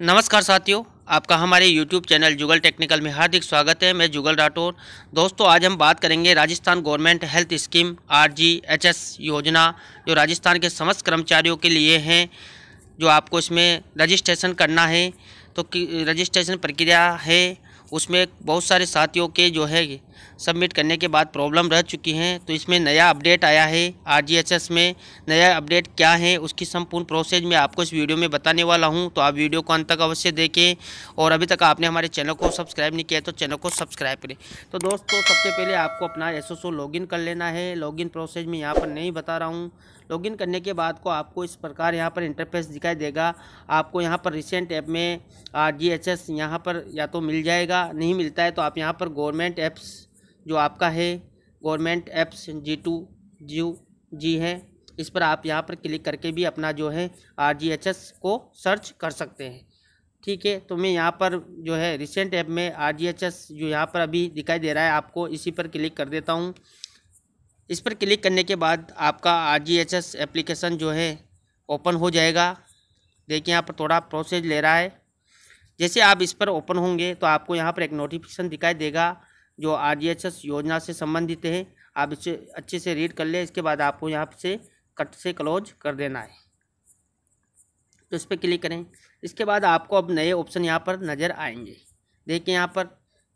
नमस्कार साथियों आपका हमारे YouTube चैनल जुगल टेक्निकल में हार्दिक स्वागत है मैं जुगल राठौर दोस्तों आज हम बात करेंगे Rajasthan government health scheme S योजना जो राजस्थान के समस्त कर्मचारियों के लिए हैं जो आपको इसमें रजिस्ट्रेशन करना है तो रजिस्ट्रेशन प्रक्रिया है उसमें बहुत सारे साथियों के जो है सबमिट करने के बाद प्रॉब्लम रह चुकी हैं तो इसमें नया अपडेट आया है आरजीएचएस में नया अपडेट क्या है उसकी संपूर्ण प्रोसेस मैं आपको इस वीडियो में बताने वाला हूं तो आप वीडियो को अंत तक अवश्य देखें और अभी तक आपने हमारे चैनल को सब्सक्राइब नहीं किया तो चैनल को सब्सक्राइब करें तो दोस्तों सबसे पहले आपको अपना एस लॉगिन कर लेना है लॉगिन प्रोसेस में यहाँ पर नहीं बता रहा हूँ लॉगिन करने के बाद को आपको इस प्रकार यहाँ पर इंटरफेस दिखाई देगा आपको यहाँ पर रिसेंट ऐप में आर जी एच एस यहाँ पर या तो मिल जाएगा नहीं मिलता है तो आप यहाँ पर गवर्नमेंट ऐप्स जो आपका है गवर्नमेंट एप्स जी टू जू जी है इस पर आप यहाँ पर क्लिक करके भी अपना जो है आर जी एच एस को सर्च कर सकते हैं ठीक है तो मैं यहाँ पर जो है रिसेंट ऐप में आर जी एच एस जो यहाँ पर अभी दिखाई दे रहा है आपको इसी पर क्लिक कर देता हूँ इस पर क्लिक करने के बाद आपका R G H S application जो है ओपन हो जाएगा देखिए यहाँ पर थोड़ा प्रोसेस ले रहा है जैसे आप इस पर ओपन होंगे तो आपको यहाँ पर एक नोटिफिकेशन दिखाई देगा जो आर योजना से संबंधित है आप इसे अच्छे से रीड कर लें इसके बाद आपको यहाँ से कट से क्लोज कर देना है तो इस पर क्लिक करें इसके बाद आपको अब नए ऑप्शन यहाँ पर नज़र आएंगे देखिए यहाँ पर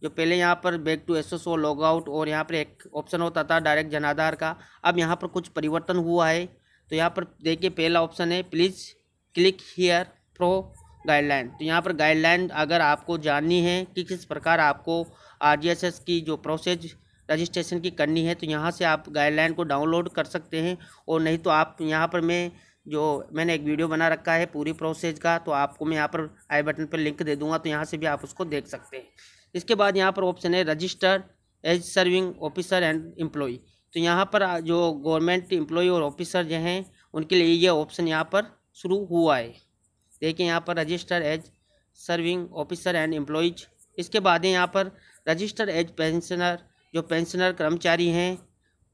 जो पहले यहाँ पर back to S O log out और यहाँ पर एक ऑप्शन होता था डायरेक्ट जनाधार का अब यहाँ पर कुछ परिवर्तन हुआ है तो यहाँ पर देखिए पहला ऑप्शन है please click here pro guideline तो यहाँ पर गाइडलाइन अगर आपको जाननी है कि किस प्रकार आपको आर की जो प्रोसेस रजिस्ट्रेशन की करनी है तो यहाँ से आप गाइडलाइन को डाउनलोड कर सकते हैं और नहीं तो आप यहाँ पर मैं जो मैंने एक वीडियो बना रखा है पूरी प्रोसेस का तो आपको मैं यहाँ पर आई बटन पर लिंक दे दूँगा तो यहाँ से भी आप उसको देख सकते हैं इसके बाद यहाँ पर ऑप्शन है register as serving officer and employee तो यहाँ पर जो गवर्नमेंट एम्प्लॉय और ऑफिसर जो हैं उनके लिए ये ऑप्शन यहाँ पर शुरू हुआ है देखिए यहाँ पर register as serving officer and employees इसके बाद है यहाँ पर रजिस्टर एज पेंशनर जो पेंशनर कर्मचारी हैं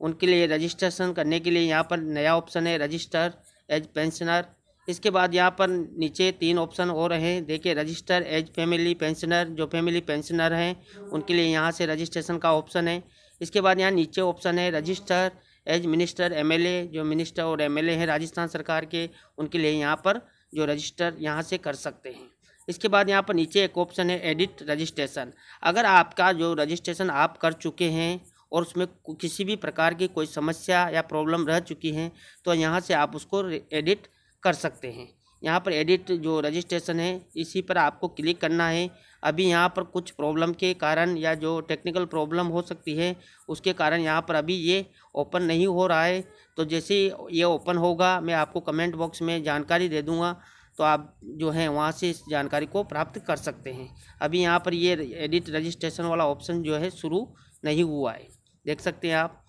उनके लिए रजिस्ट्रेशन करने के लिए यहाँ पर नया ऑप्शन है रजिस्टर एज पेंशनर इसके बाद यहाँ पर नीचे तीन ऑप्शन और हैं देखिए रजिस्टर एज फैमिली पेंशनर जो फैमिली पेंशनर हैं उनके लिए यहाँ से रजिस्ट्रेशन का ऑप्शन है इसके बाद यहाँ नीचे ऑप्शन है रजिस्टर एज मिनिस्टर एमएलए जो मिनिस्टर और एमएलए हैं राजस्थान सरकार के उनके लिए यहाँ पर जो रजिस्टर यहाँ से कर सकते हैं इसके बाद यहाँ पर नीचे एक ऑप्शन है एडिट रजिस्ट्रेशन अगर आपका जो रजिस्ट्रेशन आप कर चुके हैं और उसमें किसी भी प्रकार की कोई समस्या या प्रॉब्लम रह चुकी है तो यहाँ से आप उसको एडिट कर सकते हैं यहाँ पर एडिट जो रजिस्ट्रेशन है इसी पर आपको क्लिक करना है अभी यहाँ पर कुछ प्रॉब्लम के कारण या जो टेक्निकल प्रॉब्लम हो सकती है उसके कारण यहाँ पर अभी ये ओपन नहीं हो रहा है तो जैसे ये ओपन होगा मैं आपको कमेंट बॉक्स में जानकारी दे दूँगा तो आप जो है वहाँ से इस जानकारी को प्राप्त कर सकते हैं अभी यहाँ पर ये एडिट रजिस्ट्रेशन वाला ऑप्शन जो है शुरू नहीं हुआ है देख सकते हैं आप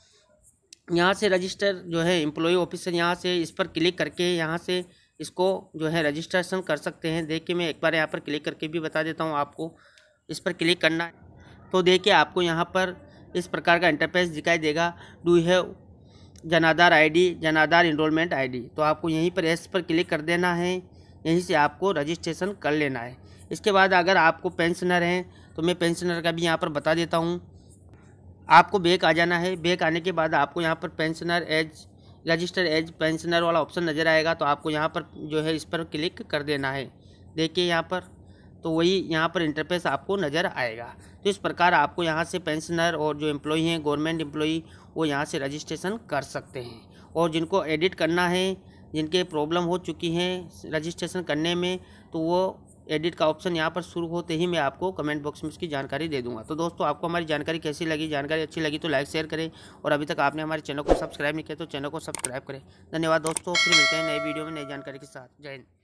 यहाँ से रजिस्टर जो है एम्प्लॉय ऑफिसर यहाँ से इस पर क्लिक करके यहाँ से इसको जो है रजिस्ट्रेशन कर सकते हैं देखिए मैं एक बार यहाँ पर क्लिक करके भी बता देता हूँ आपको इस पर क्लिक करना तो देखिए आपको यहाँ पर इस प्रकार का इंटरफेस दिखाई देगा do have Jan Aadhaar ID Jan Aadhaar enrolment ID तो आपको यहीं पर एस पर क्लिक कर देना है यहीं से आपको रजिस्ट्रेशन कर लेना है इसके बाद अगर आपको पेंशनर हैं तो मैं पेंशनर का भी यहाँ पर बता देता हूँ आपको बेक आ जाना है बैक आने के बाद आपको यहाँ पर pensioner as register as pensioner वाला ऑप्शन नज़र आएगा तो आपको यहाँ पर जो है इस पर क्लिक कर देना है देखिए यहाँ पर तो वही यहाँ पर इंटरफेस आपको नज़र आएगा तो इस प्रकार आपको यहाँ से पेंशनर और जो एम्प्लॉई हैं गवर्नमेंट एम्प्लॉई वो यहाँ से रजिस्ट्रेशन कर सकते हैं और जिनको एडिट करना है जिनके प्रॉब्लम हो चुकी हैं रजिस्ट्रेशन करने में तो वो एडिट का ऑप्शन यहाँ पर शुरू होते ही मैं आपको कमेंट बॉक्स में उसकी जानकारी दे दूंगा तो दोस्तों आपको हमारी जानकारी कैसी लगी जानकारी अच्छी लगी तो लाइक शेयर करें और अभी तक आपने हमारे चैनल को सब्सक्राइब नहीं किया तो चैनल को सब्सक्राइब करें धन्यवाद दोस्तों फिर मिलते हैं नई वीडियो में नई जानकारी के साथ जय हिंद